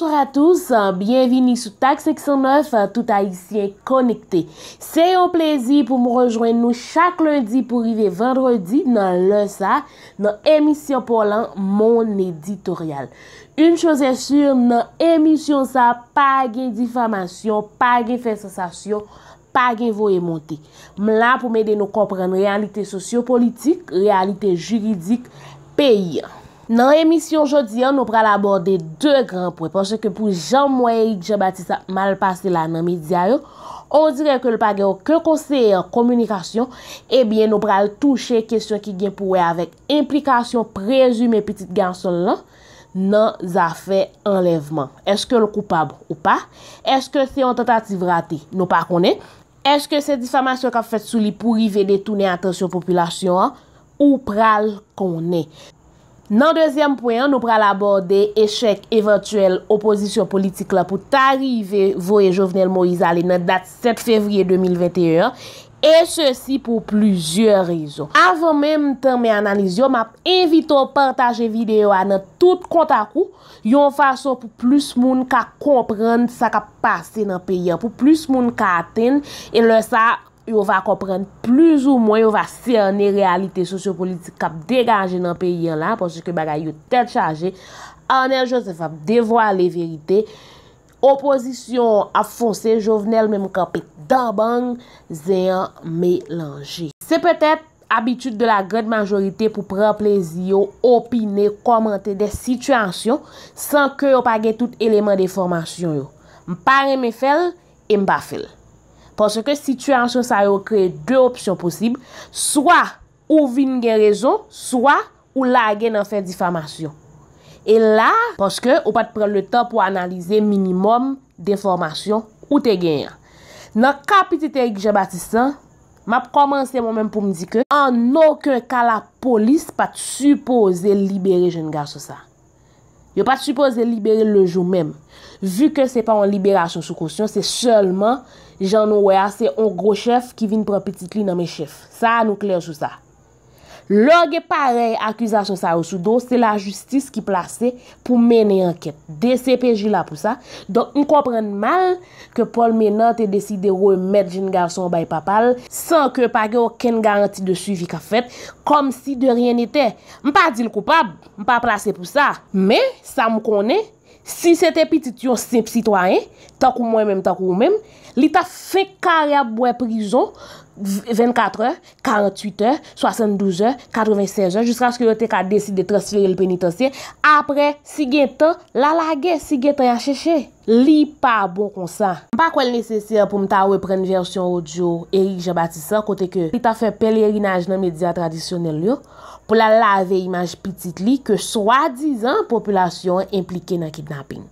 Bonsoir a tous, bienvini sou Tak 609, touta isyen konikte. Se yo plezi pou mou rejoen nou chak lundi pou rive vendredi nan lensa nan emisyon polan Mon Editorial. Un chose sur, nan emisyon sa pa gen difamasyon, pa gen fesasasyon, pa gen voe montik. Mla pou mède nou kompren realite sosyo-politik, realite juridik, peyi. Nan emisyon jodi an, nou pral aborde 2 gran pwe. Pwese ke pou Jean-Moye J.B. Malpasse la nan midi a yo, on dire ke l pa gen yo ke konseye an komunikasyon, ebyen eh nou pral touche kesyon ki gen pouwe avek implikasyon prezume petite gansol la nan zafè enlevman. Eske l koupab ou pa? Eske se yon tentative rate? Nou pa konen? Eske se difamasyon ka fète souli pou rive de toune atensyon populasyon an? Ou pral konen? Ou pral konen? Nan dezyenm poyen nou pral aborde eshek eventuel opozisyon politik la pou tarive voye jovenel Moïse Ali nan dat 7 fevriye 2021. E se si pou pluzye rizou. Avon menm tan men analiz yo, map invito partaje video an nan tout kontakou yon fasyon pou plus moun ka kompren sa ka pase nan peyen. Po plus moun ka aten e lè sa anlase. yo va komprenn plus ou mwen, yo va sè ane realite sosyo-politik kap deganje nan peyi an la, pwosè ke bagay yo tèl chanje, ane josef ap devwa le verite, oposisyon ap fonse, jovenel menm kap et dabang, zè an melanje. Se pwetèp, abitud de la gred majorite pou pran plezi yo, opinè, komante, de situasyon, san ke yo page tout eleman de formasyon yo. Mpare mè fèl, mpa fèl. Ponche ke situasyon sa yo kreye dwe opsyon posib, swa ou vin gen rezon, swa ou la gen an fe difamasyon. E la, ponche ke, ou pat prele tan pou analize minimum defamasyon ou te gen yan. Nan kapite te Gije Batistan, map komanse moun men pou mdi ke, an noken ka la polis pat supoze libere jen gen sou sa. Yo pat supoze libere le jou men. Vu ke se pa an liberasyon sou kousyon, se seulement jan nou wea se on gro chef ki vin pr piti kli nan me chef. Sa an nou kler sou sa. Log e parey akwizasyon sa ou sou do, se la justis ki plase pou mene anket. De se peji la pou sa. Donk m komprende mal ke Paul Menard te deside ou e met jen galson bay papal san ke page oken garanti de suivi ka fet kom si de rien ete. M pa di l koupab, m pa plase pou sa. Me, sa m konen, Si se te pitit yon sip sitwayen, tak ou mwen menm, tak ou mwenm, li ta fe kare a bwe prizon 24, 48, 72, 96, jistra aske yo te ka deside transferi l penitansyen, apre si gen te lalage, si gen te yacheche. Li pa bon konsan. M pa kwen l neseser pou m ta we pren version audio Erik Jabatissa kote ke li ta fe pel erinaj nan media tradisyonel lour pou la lave imaj pitit li ke swa dizan populasyon implike nan kidnapping.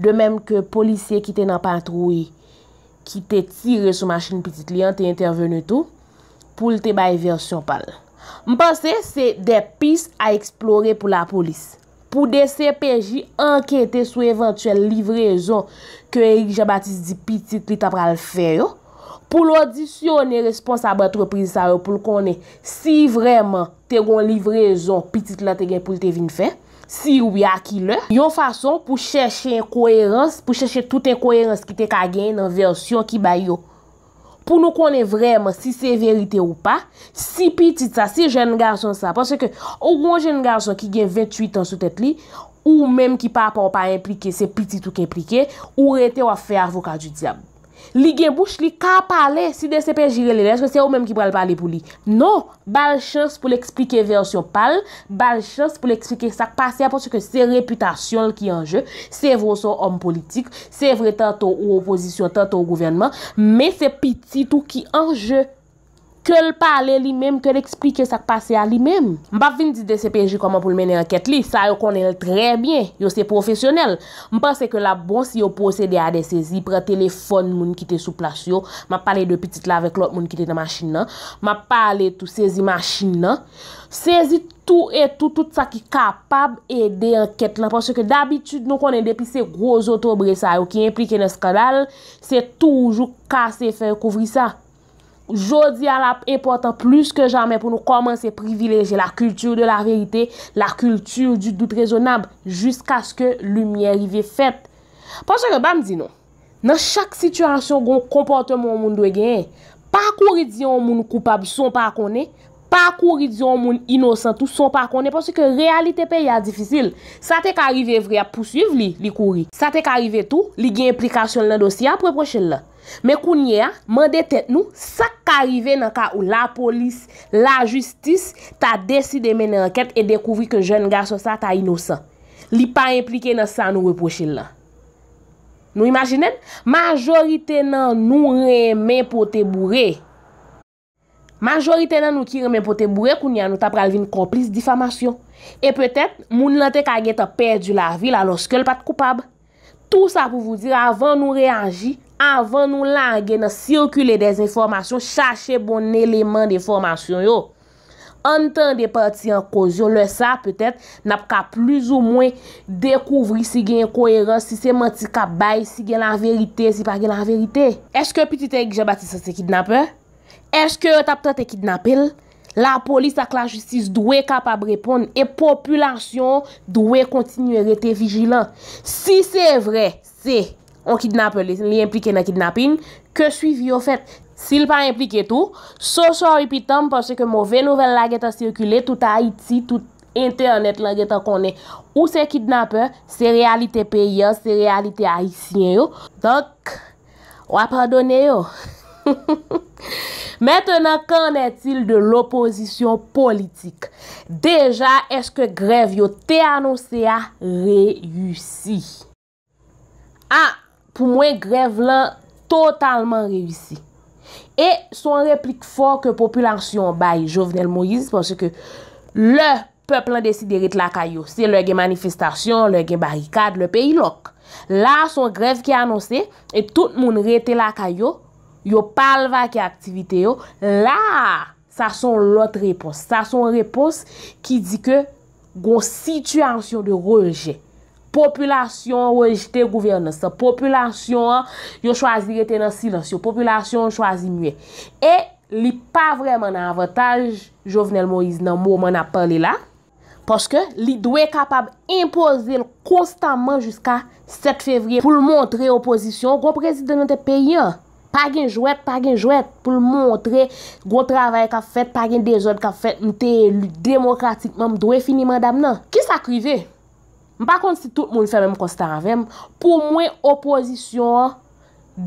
De menm ke polisye ki te nan patroui ki te tire sou machin pitit li an te intervene tou pou l te baye version pal. M panse se depis a eksplore pou la polis. pou de se peji anken te sou eventuel livrezon ke Erik Jabatis di pitit li tapra l fè yo, pou l odisyon e responsabat reprizi sa yo pou l konen si vreman te gwen livrezon pitit la te gen pou l te vin fè, si rwi akilè. Yon fason pou chèche enkoherans, pou chèche tout enkoherans ki te kagen nan versyon ki bay yo, pou nou konen vreman si se verite ou pa, si pitit sa, si jen garson sa, pwase ke ou gwen jen garson ki gen 28 ansou tet li, ou menm ki papa ou pa implike, se pitit ou ki implike, ou rete ou a fe avokat di diab. Li gen bouch li ka pale, si de se pe jire le leske, se ou menm ki pral pale pou li. Non, bal chans pou l'explike versyon pale, bal chans pou l'explike sakpase aposye ke se reputasyon l ki anje, se vroso om politik, se vre tento ou oposisyon, tento ou gouvenman, me se piti tou ki anje. Kèl pale li mèm, kèl eksplike sak pase a li mèm. Mbap vin di de sepeji koman pou l menen anket li, sa yo konen l tre bie, yo se profesyonel. Mpase ke la bon si yo pose de ade sezi, pre telefon moun ki te sou plasyon, mpale de pitit la vek lot moun ki te nan machin nan, mpale tou sezi machin nan, sezi tou etou tout sa ki kapab e de anket la, pwase ke dabitude nou konen depise grozotobre sa yo ki implike nan skadal, se toujou kase fè kouvri sa. Jodi alap e portan plus ke jame pou nou komanse privileje la kultur de la verite, la kultur du dout rezonab, Jusk aske lumiye rive fet. Ponso ke ban non, di nou, nan chak situasyon goun komportemoun moun dwe genye, Pakouri di yon moun koupab son pa kone, pakouri di yon moun inosantou son pa kone, Ponso ke realite pe ya difisil, sa te karive vre ap posyiv li, li kouri. Sa te karive tou, li gen implikasyon nan dosya prepochel la. Me kounye a, man detet nou, sak ka rive nan ka ou la polis, la justis, ta deside men enket e dekouvri ke jen gaso sa ta inosan. Li pa implike nan sa nou reprochil la. Nou imagine, majorite nan nou reme pote bourre. Majorite nan nou ki reme pote bourre kounye a nou tap ralvi konplis difamasyon. E petet, moun lante kage te perdi la vi la loske l pat koupab. Tout sa pou vou dire avan nou reanji. avan nou langen nan sirkule de zin formasyon, chache bon eleman de formasyon yo. An tan de pati an kozyon, le sa, petet, nap ka plus ou mwen dekouvri si gen yon koheran, si se manti ka bay, si gen la verite, si pa gen la verite. Eske piti te gjebati sa se kidnapè? Eske tapte te kidnapèl? La polis ak la jistis dwe kapab repon e populasyon dwe kontinuere te vijilan. Si se vre, se... On kidnape li, li implike nan kidnapping. Ke suivi yo fet? Sil pa implike tou, sosyo repitam pwase ke mwove nouvel la geta sirkule, tout Haiti, tout internet la geta konen. Ou se kidnape, se realite peyo, se realite Haitien yo. Donk, wapadone yo. Mètèna, kan etil de l'oposisyon politik? Deja, eske grevyo te anosea reyusi? Ha! Ah! pou mwen grev lan totalman rewisi. E son replik fok ke populansyon bay, Jovenel Moïse, pwansè ke le peplan desi de ret lakay yo, se lege manifestasyon, lege barikad, le peyi lok. La son grev ki anonsè, e tout moun rete lakay yo, yo palva ki aktivite yo, la sa son lot repons, sa son repons ki di ke gon situasyon de rejè. Populasyon wè jite gouverne sa, populasyon yon chwazi rete nan silansyo, populasyon yon chwazi mwè. E li pa vreman avataj Jovenel Moïse nan mwò man ap pale la, poske li dwe kapab impozil konstanman jiska 7 fevri pou l montre opozisyon. Gwo prezid nan te peyi an, pa gen jwet, pa gen jwet pou l montre gwo travay ka fet, pa gen dejod ka fet, mte demokratikman mdwe fini mandam nan. Ki sa krive? Mpa kont si tout moun fèmèm konstan avèm, pou mwen opozisyon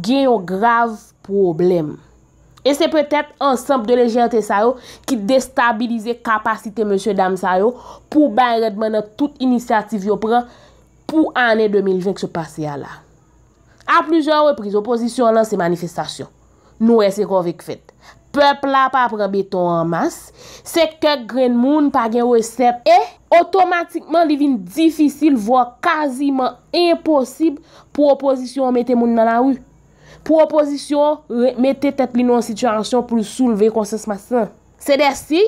gen yon grav problem. E se pwetèp ansanp de le jante sa yo ki destabilize kapasite M. Dam sa yo pou bayred men nan tout inisiativ yo pran pou anè 2020 k se pase ya la. A plujan repriz opozisyon lan se manifestasyon. Nou e se konvek fèt. Pepla pa prebeton an mas, se kek gren moun pa gen wesep e, otomatikman li vin difisil vwa kaziman imposib propozisyon mette moun nan la ou. Propozisyon mette tepli nan sityansyon pou souleve konses masan. Se desi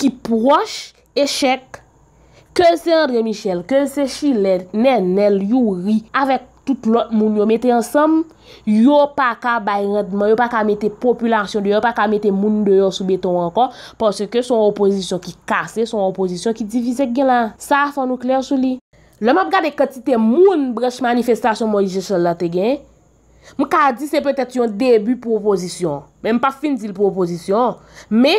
ki proche, eshek, ke se André Michel, ke se Chilèd, nenel, yuri, avek, tout lot moun yo mette ansam, yo pa ka bayredman, yo pa ka mette populansyon di, yo pa ka mette moun deyo soubeton anka, porsè ke son opozisyon ki kase, son opozisyon ki divize gen lan. Sa, sa nou kler sou li. Le mab gade kati te moun brech manifestasyon moun ije sol la te gen, mou ka di se petè ti yon debi proposisyon, men m pa fin di l proposisyon, me,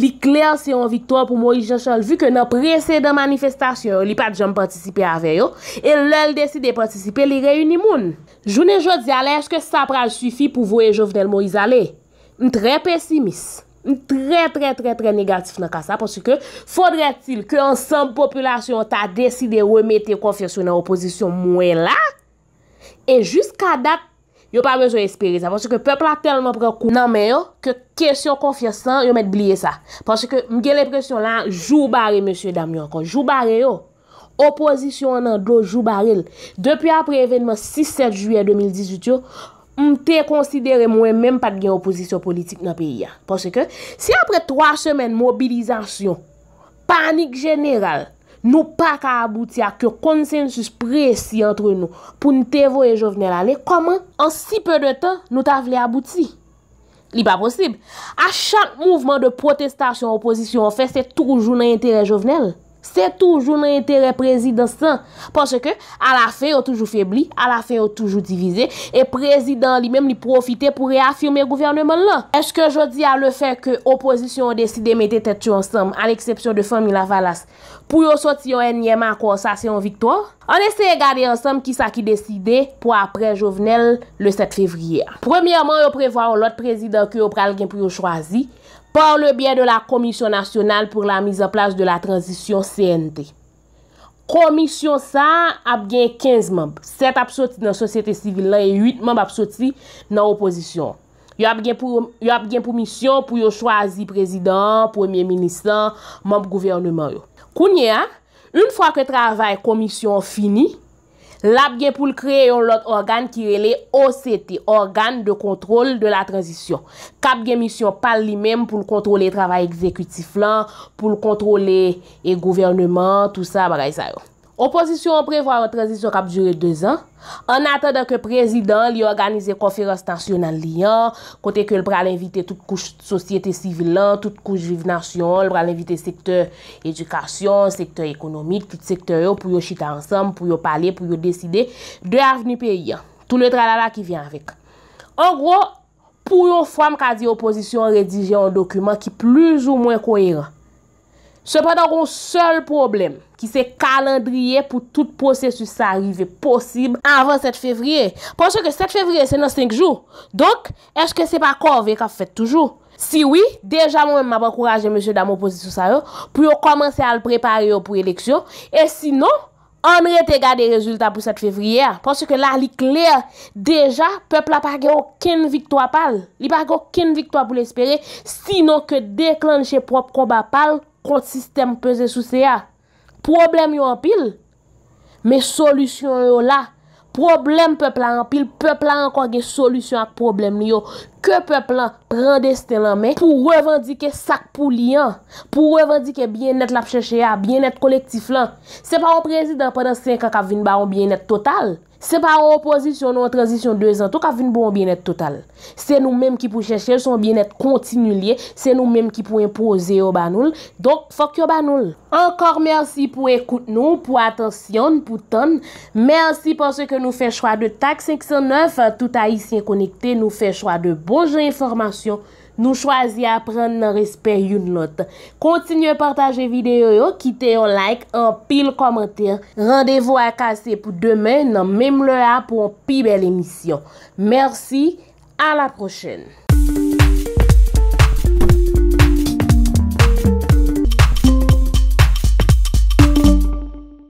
li kler se yon viktor pou Moïse Jean Chol vu ke nan prese de manifestasyon li pat jom patisipe aveyo e lel deside patisipe li reyouni moun. Jounen jodi ale, eske sa praj sufi pou vouye jovdel Moïse ale? Ntren pesimis, ntren, ntren, ntren negatif nan kasa porsi ke fodre til ke ansan populasyon ta deside remete konfersyon nan oposisyon mwen la e jiska dat Yo pa rezo espere sa. Pon se ke pepla telman prekou nanme yo, ke kesyon konfye san, yo met bliye sa. Pon se ke mge lè presyon lan, joubare Monsie Damien kon. Joubare yo. Oposisyon nan do, joubare lè. Depi apre evènmen 6-7 juye 2018 yo, mte konsidere mwen mèm pat gen oposisyon politik nan peyi ya. Pon se ke, si apre 3 semen mobilizasyon, panik jeneral, Nou pa ka abouti a kyo konsensus presi antre nou pou nou tevo e jovenel ale, koman an si pe de tan nou ta vle abouti? Li pa posib. A chan mouvman de protestasyon oposisyon, an fe, se toujou nan entere jovenel. Se toujou nan entere prezidansan, panche ke alafè yo toujou febli, alafè yo toujou divize, e prezidans li menm li profite pou reafirme gouvernement lan. Eske jodi a le fè ke opozisyon ou deside mette tetu ansam, an eksepsyon de Femilavalas, pou yo soti yo enyeman konsasyon viktor? An eseye gade ansam ki sa ki deside pou apre jovenel le 7 fevriyè. Premiyaman yo prevoa ou lot prezidans ki yo pral gen pou yo chwazi, Par le bie de la komisyon nasyonal pou la mizan plaj de la tranzysyon CNT. Komisyon sa ap gen 15 mamb. 7 ap soti nan sosyete sivil nan, et 8 mamb ap soti nan oposisyon. Yo ap gen pou misyon pou yo chwazi prezident, pwemye minisan, mamb gouvernman yo. Kounye, un fwa ke travay komisyon fini, Lap gen pou l kreye yon lot organ ki rele OCT, organ de kontrol de la tranzisyon. Kap gen misyon pal li men pou l kontrole travay ekzekutif lan, pou l kontrole e gouvernement, tout sa bagay sa yo. Oposisyon prevo a retenzisyon kap djure 2 an, an atanda ke prezidant li yo organize konferans tansyonan li an, kote ke l pral invite tout kouj sosyete sivilan, tout kouj vivnasyon, l pral invite sektor edukasyon, sektor ekonomik, tout sektor yo pou yo chita ansam, pou yo pale, pou yo deside, de avni peyi an, tout le tralala ki vyen avik. An gro, pou yo fwam kazi oposisyon redije an dokumen ki plus ou mwen koyera. Se patan kon sol problem ki se kalandriye pou tout posè su sa rive posib avan 7 fevriye. Ponso ke 7 fevriye se nan 5 jou. Donk, eske se pa kon vek a fèt toujou? Si oui, deja mwen m ap akouraje mèche damo posè su sa rive pou yo komanse a l prepare yo pou eleksyon. E sino, anre te gade rezultat pou 7 fevriye. Ponso ke la li kler, deja, pepl apakè okèn vikto apal. Li apakè okèn vikto apal pou l espere. Sino ke deklanche prop konba apal. kont sistem peze sou se ya, problem yo an pil, me solusyon yo la, problem pepla an pil, pepla an kwa ge solusyon ak problem yo, Ke pep lan, prende stè lan men pou revandike sak pou liyan. Pou revandike bien net lap chèche a, bien net kolektif lan. Se pa ou prezident, pendant 5 an, ka vin ba ou bien net total. Se pa ou opozisyon ou an tranzisyon 2 an tou, ka vin ba ou bien net total. Se nou menm ki pou chèche son bien net kontinulye. Se nou menm ki pou impose ou banoul. Donk, fok yo banoul. Ankor mersi pou ekoute nou, pou atensyon, pou ton. Mersi pou se ke nou fè chwa de Tak 509. Touta ici en konikte, nou fè chwa de Bojè informasyon nou chwazi apren nan respè yon lot. Kontinye partajè videyo yo, kite yon like, yon pil komentèr. Rendèvo akase pou demè nan mem le a pou yon pi bel emisyon. Mersi, a la prochen.